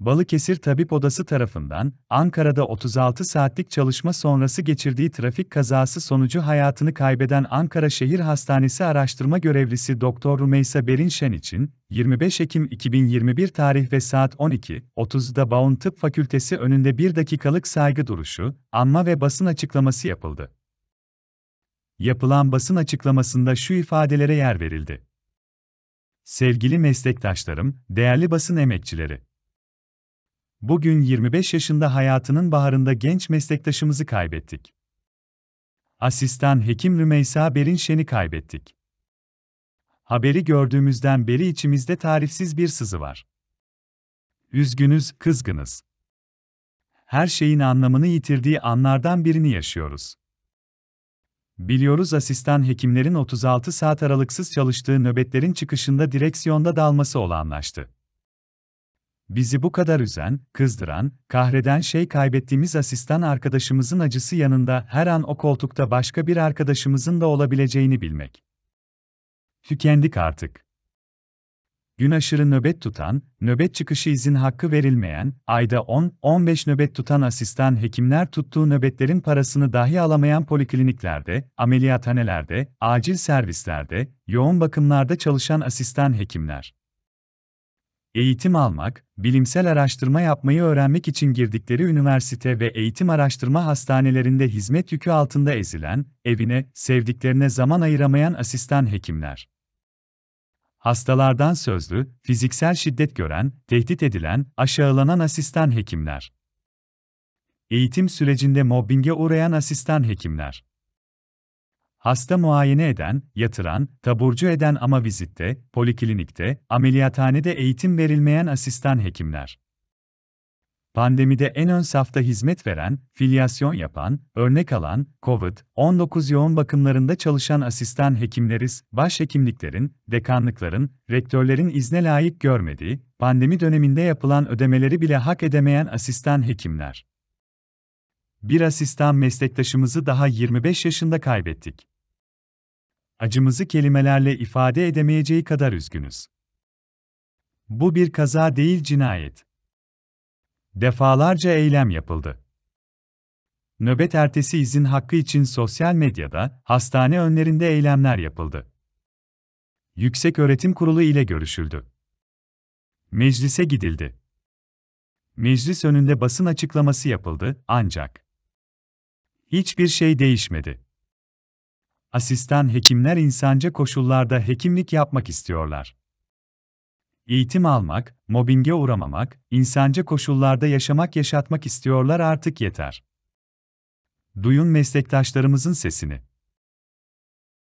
Balıkesir Tabip Odası tarafından Ankara'da 36 saatlik çalışma sonrası geçirdiği trafik kazası sonucu hayatını kaybeden Ankara Şehir Hastanesi araştırma görevlisi Doktor Rumeysa Berinşen için 25 Ekim 2021 tarih ve saat 12.30'da Baun Tıp Fakültesi önünde bir dakikalık saygı duruşu, anma ve basın açıklaması yapıldı. Yapılan basın açıklamasında şu ifadelere yer verildi. Sevgili meslektaşlarım, değerli basın emekçileri, Bugün 25 yaşında hayatının baharında genç meslektaşımızı kaybettik. Asistan hekim Rümeysa Berinşen'i kaybettik. Haberi gördüğümüzden beri içimizde tarifsiz bir sızı var. Üzgünüz, kızgınız. Her şeyin anlamını yitirdiği anlardan birini yaşıyoruz. Biliyoruz asistan hekimlerin 36 saat aralıksız çalıştığı nöbetlerin çıkışında direksiyonda dalması olanlaştı. Bizi bu kadar üzen, kızdıran, kahreden şey kaybettiğimiz asistan arkadaşımızın acısı yanında her an o koltukta başka bir arkadaşımızın da olabileceğini bilmek. Tükendik artık. Gün aşırı nöbet tutan, nöbet çıkışı izin hakkı verilmeyen, ayda 10-15 nöbet tutan asistan hekimler tuttuğu nöbetlerin parasını dahi alamayan polikliniklerde, ameliyathanelerde, acil servislerde, yoğun bakımlarda çalışan asistan hekimler eğitim almak, bilimsel araştırma yapmayı öğrenmek için girdikleri üniversite ve eğitim araştırma hastanelerinde hizmet yükü altında ezilen, evine, sevdiklerine zaman ayıramayan asistan hekimler. Hastalardan sözlü, fiziksel şiddet gören, tehdit edilen, aşağılanan asistan hekimler. Eğitim sürecinde mobbinge uğrayan asistan hekimler. Hasta muayene eden, yatıran, taburcu eden ama vizitte, poliklinikte, ameliyathanede eğitim verilmeyen asistan hekimler. Pandemide en ön safta hizmet veren, filyasyon yapan, örnek alan, COVID-19 yoğun bakımlarında çalışan asistan hekimleriz, başhekimliklerin, dekanlıkların, rektörlerin izne layık görmediği, pandemi döneminde yapılan ödemeleri bile hak edemeyen asistan hekimler. Bir asistan meslektaşımızı daha 25 yaşında kaybettik. Acımızı kelimelerle ifade edemeyeceği kadar üzgünüz. Bu bir kaza değil cinayet. Defalarca eylem yapıldı. Nöbet ertesi izin hakkı için sosyal medyada, hastane önlerinde eylemler yapıldı. Yüksek Öğretim Kurulu ile görüşüldü. Meclise gidildi. Meclis önünde basın açıklaması yapıldı ancak hiçbir şey değişmedi asistan hekimler insanca koşullarda hekimlik yapmak istiyorlar. Eğitim almak, mobbinge uğramamak, insanca koşullarda yaşamak yaşatmak istiyorlar artık yeter. Duyun meslektaşlarımızın sesini.